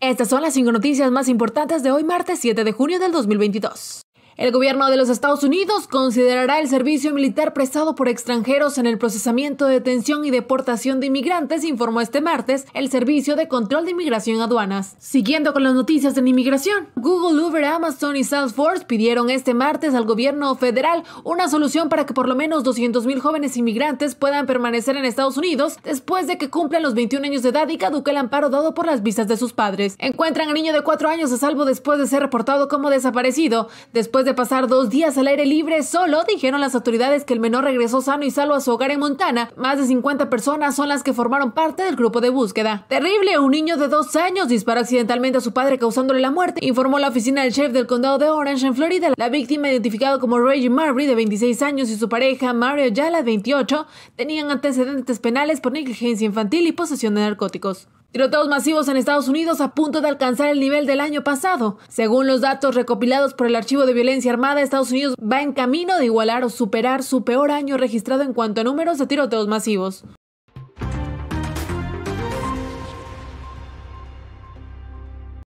Estas son las cinco noticias más importantes de hoy martes 7 de junio del 2022. El gobierno de los Estados Unidos considerará el servicio militar prestado por extranjeros en el procesamiento, de detención y deportación de inmigrantes, informó este martes el Servicio de Control de Inmigración Aduanas. Siguiendo con las noticias de inmigración, Google, Uber, Amazon y Salesforce pidieron este martes al gobierno federal una solución para que por lo menos 200.000 jóvenes inmigrantes puedan permanecer en Estados Unidos después de que cumplan los 21 años de edad y caduque el amparo dado por las visas de sus padres. Encuentran al niño de 4 años a salvo después de ser reportado como desaparecido, después de pasar dos días al aire libre solo, dijeron las autoridades que el menor regresó sano y salvo a su hogar en Montana. Más de 50 personas son las que formaron parte del grupo de búsqueda. Terrible, un niño de dos años disparó accidentalmente a su padre causándole la muerte, informó la oficina del sheriff del condado de Orange en Florida. La víctima, identificada como Reggie Murray, de 26 años, y su pareja, Mario Yala, de 28, tenían antecedentes penales por negligencia infantil y posesión de narcóticos. Tiroteos masivos en Estados Unidos a punto de alcanzar el nivel del año pasado. Según los datos recopilados por el Archivo de Violencia Armada, Estados Unidos va en camino de igualar o superar su peor año registrado en cuanto a números de tiroteos masivos.